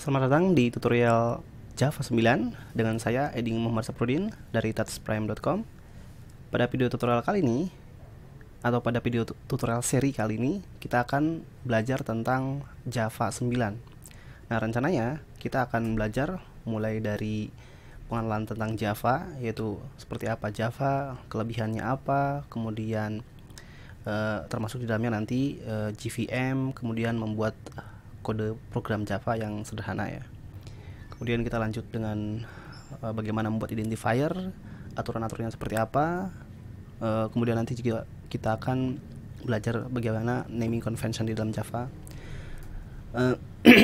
Selamat datang di tutorial Java 9 dengan saya Eding Muhammad Saprudin dari touchprime.com. Pada video tutorial kali ini atau pada video tutorial seri kali ini kita akan belajar tentang Java 9. Nah, rencananya kita akan belajar mulai dari pengenalan tentang Java yaitu seperti apa Java, kelebihannya apa, kemudian eh, termasuk di dalamnya nanti eh, GVM, kemudian membuat kode program Java yang sederhana ya. Kemudian kita lanjut dengan uh, bagaimana membuat identifier, aturan-aturannya seperti apa. Uh, kemudian nanti juga kita akan belajar bagaimana naming convention di dalam Java. Eh,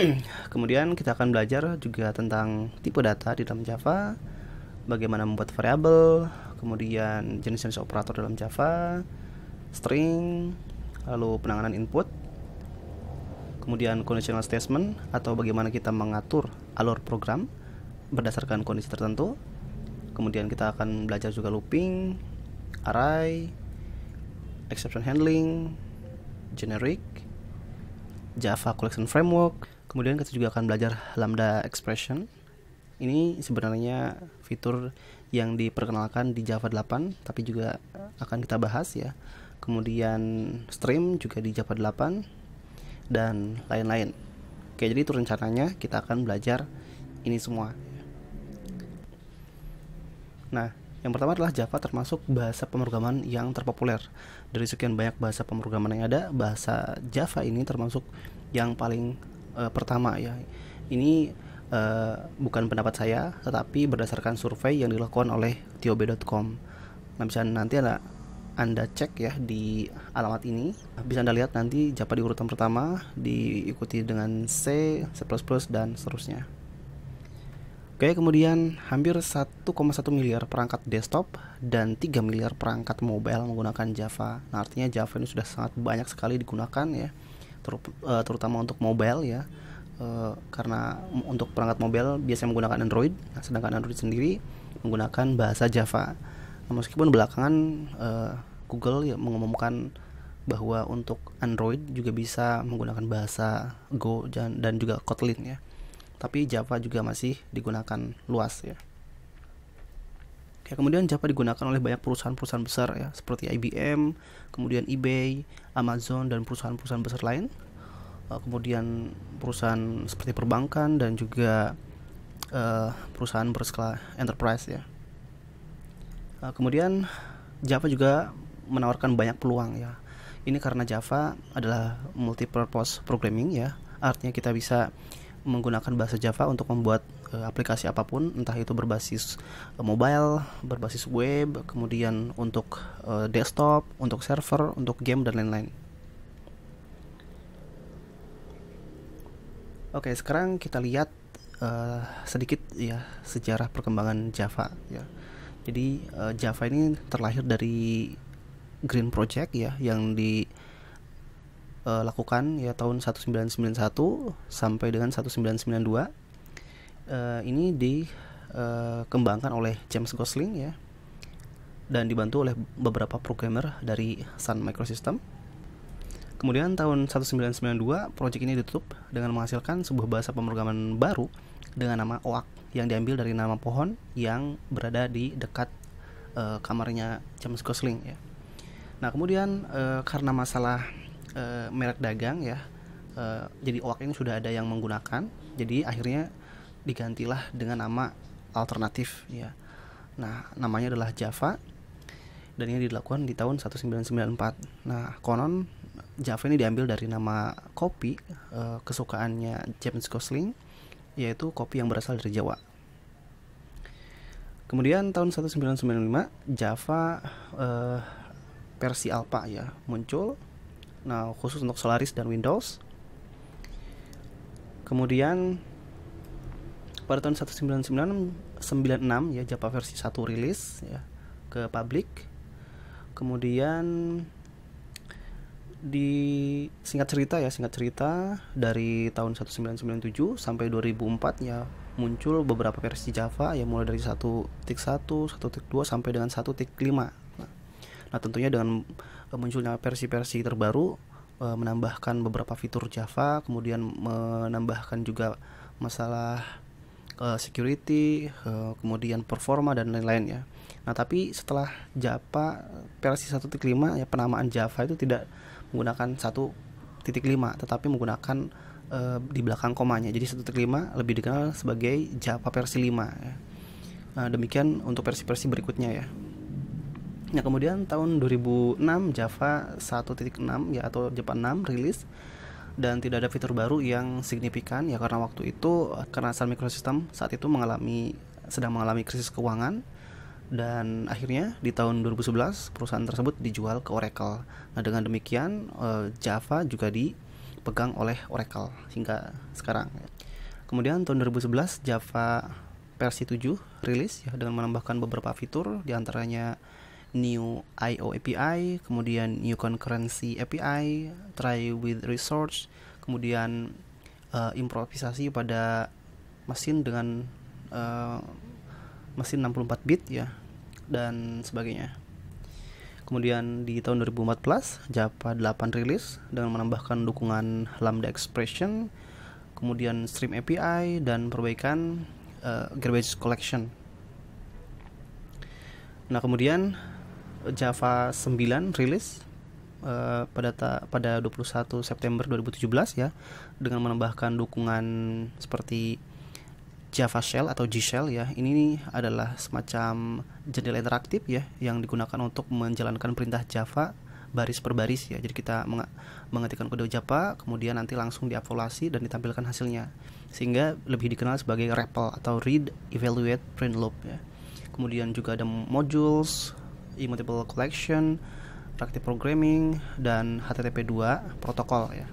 kemudian kita akan belajar juga tentang tipe data di dalam Java, bagaimana membuat variabel, kemudian jenis-jenis operator dalam Java, string, lalu penanganan input, kemudian conditional statement atau bagaimana kita mengatur alur program berdasarkan kondisi tertentu kemudian kita akan belajar juga looping array exception handling generic java collection framework kemudian kita juga akan belajar lambda expression ini sebenarnya fitur yang diperkenalkan di Java 8 tapi juga akan kita bahas ya kemudian stream juga di Java 8 dan lain-lain. Oke, jadi itu rencananya kita akan belajar ini semua. Nah, yang pertama adalah Java termasuk bahasa pemrograman yang terpopuler. Dari sekian banyak bahasa pemrograman yang ada, bahasa Java ini termasuk yang paling uh, pertama ya. Ini uh, bukan pendapat saya, tetapi berdasarkan survei yang dilakukan oleh tiob.com. Nah, bisa nanti ada anda cek ya di alamat ini. Bisa Anda lihat nanti Java di urutan pertama diikuti dengan C, C++ dan seterusnya. Oke, kemudian hampir 1,1 miliar perangkat desktop dan 3 miliar perangkat mobile menggunakan Java. Nah, artinya Java ini sudah sangat banyak sekali digunakan ya, eh, terutama untuk mobile ya. Eh, karena untuk perangkat mobile biasanya menggunakan Android, nah, sedangkan Android sendiri menggunakan bahasa Java meskipun belakangan uh, Google ya mengumumkan bahwa untuk Android juga bisa menggunakan bahasa Go dan, dan juga Kotlin ya. Tapi Java juga masih digunakan luas ya. Ya, kemudian Java digunakan oleh banyak perusahaan-perusahaan besar ya, seperti IBM, kemudian eBay, Amazon dan perusahaan-perusahaan besar lain. Uh, kemudian perusahaan seperti perbankan dan juga uh, perusahaan berskala enterprise ya. Eh, kemudian Java juga menawarkan banyak peluang ya. Ini karena Java adalah multipurpose programming ya. Artinya kita bisa menggunakan bahasa Java untuk membuat uh, aplikasi apapun, entah itu berbasis uh, mobile, berbasis web, kemudian untuk uh, desktop, untuk server, untuk game dan lain-lain. Oke, sekarang kita lihat uh, sedikit ya sejarah perkembangan Java ya. Jadi uh, Java ini terlahir dari Green Project ya yang di uh, lakukan ya tahun 1991 sampai dengan 1992. Uh, eh, ini dikembangkan uh, oleh James Gosling ya dan dibantu oleh beberapa programmer dari Sun Microsystem. Kemudian tahun 1992 project ini ditutup dengan menghasilkan sebuah bahasa pemrograman baru dengan nama oak yang diambil dari nama pohon yang berada di dekat uh, kamarnya James Gosling ya. Nah kemudian uh, karena masalah uh, merek dagang ya, uh, jadi oak ini sudah ada yang menggunakan, jadi akhirnya digantilah dengan nama alternatif ya. Nah namanya adalah Java dan ini dilakukan di tahun 1994. Nah konon Java ini diambil dari nama kopi uh, kesukaannya James Gosling yaitu kopi yang berasal dari Jawa. Kemudian tahun 1995 Java eh, versi alpha ya muncul. Nah, khusus untuk Solaris dan Windows. Kemudian pada tahun 1996 ya Java versi 1 rilis ya ke publik. Kemudian di singkat cerita ya singkat cerita dari tahun 1997 sampai 2004 ya muncul beberapa versi Java ya mulai dari 1.1, 1.2 sampai dengan 1.5. Nah, tentunya dengan eh, munculnya versi-versi terbaru eh, menambahkan beberapa fitur Java, kemudian menambahkan juga masalah eh, security, kemudian performa dan lain-lain ya. Nah, tapi setelah Java versi 1.5 ya penamaan Java itu tidak menggunakan 1.5 tetapi menggunakan e, di belakang komanya. Jadi 1.5 lebih dikenal sebagai Java versi 5 ya. Nah, demikian untuk versi-versi berikutnya ya. Nah, kemudian tahun 2006 Java 1.6 ya atau Java 6 rilis dan tidak ada fitur baru yang signifikan ya karena waktu itu eh, karena asal mikrosistem saat itu mengalami sedang mengalami krisis keuangan dan akhirnya di tahun 2011 perusahaan tersebut dijual ke Oracle. Nah, dengan demikian eh, Java juga dipegang oleh Oracle hingga sekarang. Kemudian tahun 2011 Java versi 7 rilis ya dengan menambahkan beberapa fitur diantaranya new IO API, kemudian new concurrency API, try with resource, kemudian uh, improvisasi pada mesin dengan uh, mesin 64 bit ya dan sebagainya. Kemudian di tahun 2014 Java 8 rilis dengan menambahkan dukungan Lambda Expression, kemudian Stream API dan perbaikan uh, garbage collection. Nah, kemudian Java 9 rilis uh, pada ta pada 21 September 2017 ya dengan menambahkan dukungan seperti Java Shell atau G Shell ya. Ini adalah semacam jendela interaktif ya yang digunakan untuk menjalankan perintah Java baris per baris ya. Jadi kita meng mengetikkan kode Java, kemudian nanti langsung dievaluasi dan ditampilkan hasilnya. Sehingga lebih dikenal sebagai REPL atau Read Evaluate Print Loop ya. Kemudian juga ada modules, immutable collection, reactive programming dan HTTP2 protokol ya.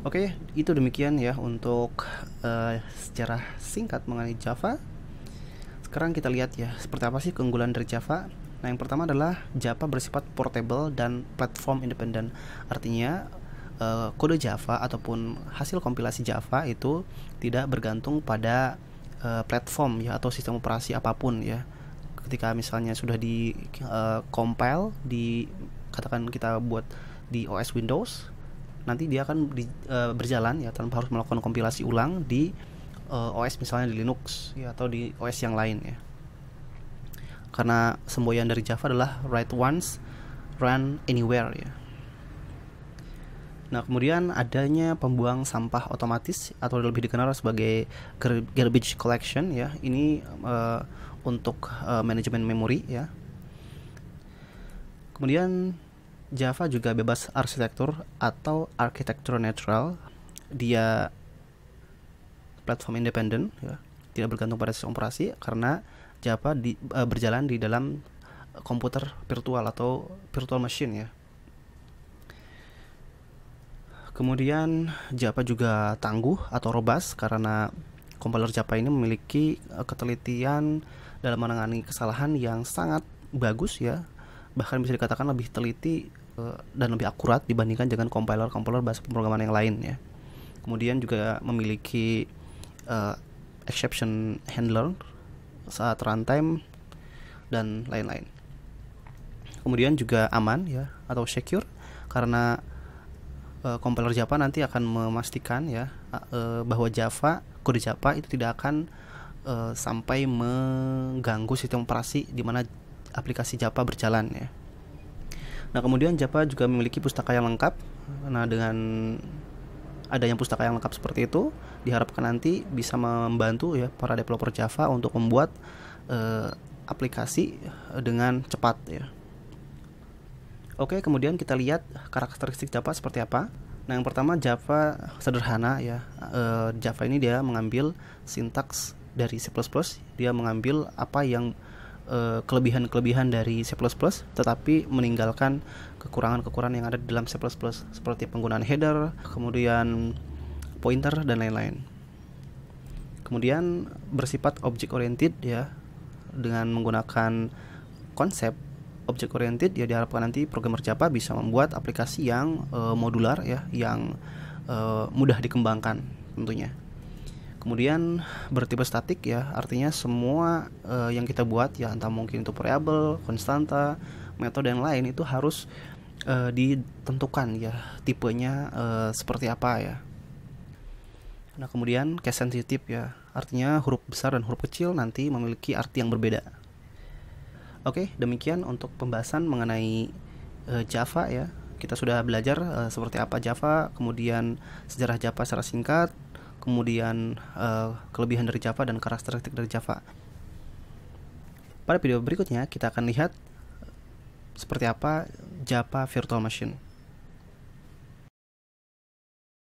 Oke, itu demikian ya untuk uh, eh, secara singkat mengenai Java. Sekarang kita lihat ya, seperti apa sih keunggulan dari Java. Nah, yang pertama adalah Java bersifat portable dan platform independen. Artinya, uh, kode Java ataupun hasil kompilasi Java itu tidak bergantung pada uh, platform ya atau sistem operasi apapun ya. Ketika misalnya sudah di uh, compile di katakan kita buat di OS Windows nanti dia akan di, uh, berjalan ya tanpa harus melakukan kompilasi ulang di uh, eh, OS misalnya di Linux ya atau di OS yang lain ya. Karena semboyan dari Java adalah write once, run anywhere ya. Nah, kemudian adanya pembuang sampah otomatis atau lebih dikenal sebagai garbage collection ya. Ini uh, untuk uh, manajemen memori ya. Kemudian Java juga bebas arsitektur atau architecture natural. Dia platform independen, ya. tidak bergantung pada sistem operasi karena Java di, uh, berjalan di dalam komputer virtual atau virtual machine ya. Kemudian Java juga tangguh atau robust karena compiler Java ini memiliki eh, ketelitian dalam menangani kesalahan yang sangat bagus ya. Bahkan bisa dikatakan lebih teliti dan lebih akurat dibandingkan dengan compiler-compiler bahasa pemrograman yang lain ya. Kemudian juga memiliki uh, exception handler saat runtime dan lain-lain. Kemudian juga aman ya atau secure karena uh, compiler Java nanti akan memastikan ya uh, bahwa Java kode Java itu tidak akan uh, sampai mengganggu sistem operasi di mana aplikasi Java berjalan ya. Nah kemudian Japa juga memiliki pustaka yang lengkap. Nah dengan adanya pustaka yang lengkap seperti itu diharapkan nanti bisa membantu ya para developer Java untuk membuat eh, aplikasi dengan cepat ya. Oke kemudian kita lihat karakteristik Java seperti apa. Nah yang pertama Java sederhana ya. Eh, Java ini dia mengambil sintaks dari C++, dia mengambil apa yang Eh, kelebihan-kelebihan dari C++ tetapi meninggalkan kekurangan-kekurangan yang ada di dalam C++ seperti penggunaan header, kemudian pointer dan lain-lain. Kemudian bersifat object oriented ya dengan menggunakan konsep object oriented ya diharapkan nanti programmer Java bisa membuat aplikasi yang uh, modular ya yang uh, mudah dikembangkan tentunya kemudian bertipe statik ya artinya semua uh, yang kita buat ya entah mungkin itu variabel konstanta metode yang lain itu harus uh, ditentukan ya tipenya uh, seperti apa ya nah kemudian case sensitive ya artinya huruf besar dan huruf kecil nanti memiliki arti yang berbeda oke demikian untuk pembahasan mengenai uh, Java ya kita sudah belajar uh, seperti apa Java kemudian sejarah Java secara singkat kemudian uh, kelebihan dari Java dan karakteristik dari Java. Pada video berikutnya kita akan lihat seperti apa Java Virtual Machine.